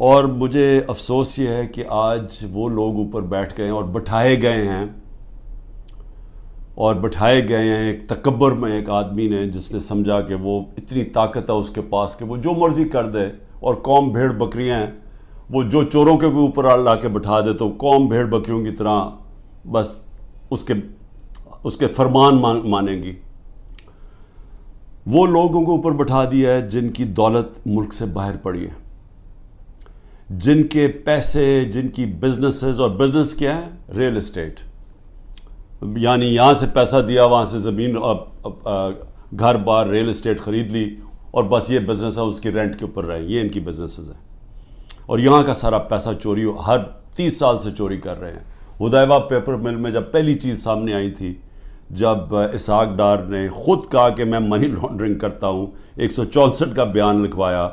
और मुझे अफसोस ये है कि आज वो लोग ऊपर बैठ गए हैं और बैठाए गए हैं और बैठाए गए हैं एक तकबर में एक आदमी ने जिसने समझा कि वो इतनी ताकत है उसके पास कि वो जो मर्ज़ी कर दे और कौम भेड़ बकरियां हैं वो जो चोरों के भी ऊपर ला के बैठा दे तो कौम भेड़ बकरियों की तरह बस उसके उसके फरमान मान मानेंगी वो लोगों को ऊपर बैठा दिया है जिनकी दौलत मुल्क से बाहर पड़ी है जिनके पैसे जिनकी बिजनेसेस और बिजनेस क्या है रियल इस्टेट यानी यहाँ से पैसा दिया वहाँ से ज़मीन घर बार रियल इस्टेट ख़रीद ली और बस ये बिज़नेस है उसकी रेंट के ऊपर रहे ये इनकी बिजनेसेस हैं और यहाँ का सारा पैसा चोरी हर तीस साल से चोरी कर रहे हैं उदयबा पेपर मिल में जब पहली चीज़ सामने आई थी जब इसहाक डार ने ख़ुद कहा कि मैं मनी लॉन्ड्रिंग करता हूँ एक का बयान लिखवाया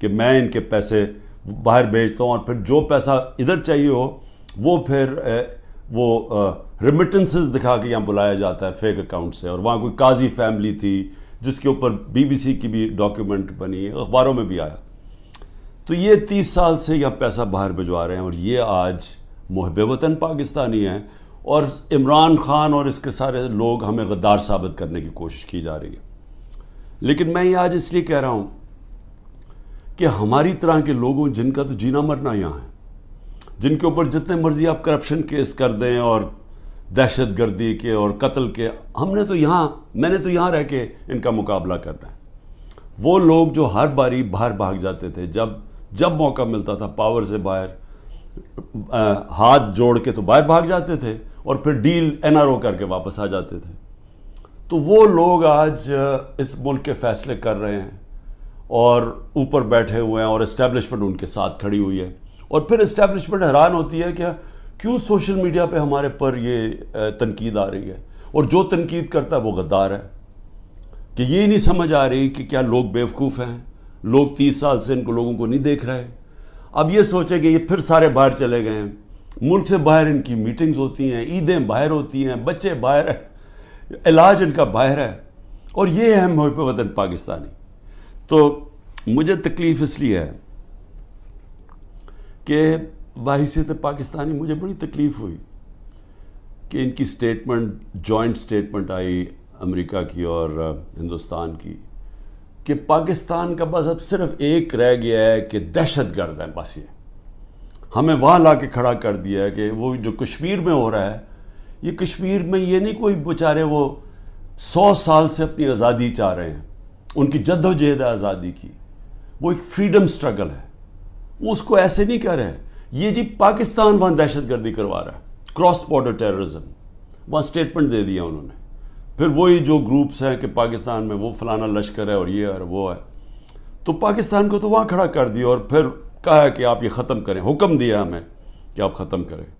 कि मैं इनके पैसे बाहर भेजता हूँ और फिर जो पैसा इधर चाहिए हो वो फिर वो रिमिटेंसेस दिखा के यहाँ बुलाया जाता है फेक अकाउंट से और वहाँ कोई काजी फैमिली थी जिसके ऊपर बीबीसी की भी डॉक्यूमेंट बनी अखबारों में भी आया तो ये तीस साल से यह पैसा बाहर भिजवा रहे हैं और ये आज महब वतन पाकिस्तानी हैं और इमरान खान और इसके सारे लोग हमें गद्दार साबित करने की कोशिश की जा रही है लेकिन मैं ये आज इसलिए कह रहा हूँ कि हमारी तरह के लोगों जिनका तो जीना मरना यहाँ है जिनके ऊपर जितने मर्जी आप करप्शन केस कर दें और दहशत गर्दी के और कत्ल के हमने तो यहाँ मैंने तो यहाँ रह के इनका मुकाबला करना है वो लोग जो हर बारी बाहर भाग जाते थे जब जब मौका मिलता था पावर से बाहर हाथ जोड़ के तो बाहर भाग जाते थे और फिर डील एन करके वापस आ जाते थे तो वो लोग आज इस मुल्क के फैसले कर रहे हैं और ऊपर बैठे हुए हैं और इस्टेब्लिशमेंट उनके साथ खड़ी हुई है और फिर इस्टेब्लिशमेंट हैरान होती है कि क्यों सोशल मीडिया पे हमारे पर ये तनकीद आ रही है और जो तनकीद करता है वो गद्दार है कि ये नहीं समझ आ रही कि क्या लोग बेवकूफ़ हैं लोग तीस साल से इनको लोगों को नहीं देख रहे अब ये सोचें कि ये फिर सारे बाहर चले गए हैं मुल्क से बाहर इनकी मीटिंग्स होती हैं ईदें बाहर होती हैं बच्चे बाहर हैं इलाज इनका बाहर है और ये है मोहब्बत वतन पाकिस्तानी तो मुझे तकलीफ़ इसलिए है कि तो पाकिस्तानी मुझे बड़ी तकलीफ़ हुई कि इनकी स्टेटमेंट जॉइंट स्टेटमेंट आई अमेरिका की और हिंदुस्तान की कि पाकिस्तान का बस अब सिर्फ एक रह गया है कि दहशत गर्द है बस ये हमें वहाँ ला के खड़ा कर दिया है कि वो जो कश्मीर में हो रहा है ये कश्मीर में ये नहीं कोई बेचारे वो सौ साल से अपनी आज़ादी चाह रहे हैं उनकी जद्दोजहद आज़ादी की वो एक फ्रीडम स्ट्रगल है वो उसको ऐसे नहीं कह रहे हैं ये जी पाकिस्तान वहाँ दहशत गर्दी करवा रहा है क्रॉस बॉर्डर टेररिज्म वहाँ स्टेटमेंट दे दिया उन्होंने फिर वही जो ग्रुप्स हैं कि पाकिस्तान में वो फलाना लश्कर है और ये और वो है तो पाकिस्तान को तो वहाँ खड़ा कर दिया और फिर कहा कि आप ये ख़त्म करें हुक्म दिया हमें कि आप ख़त्म करें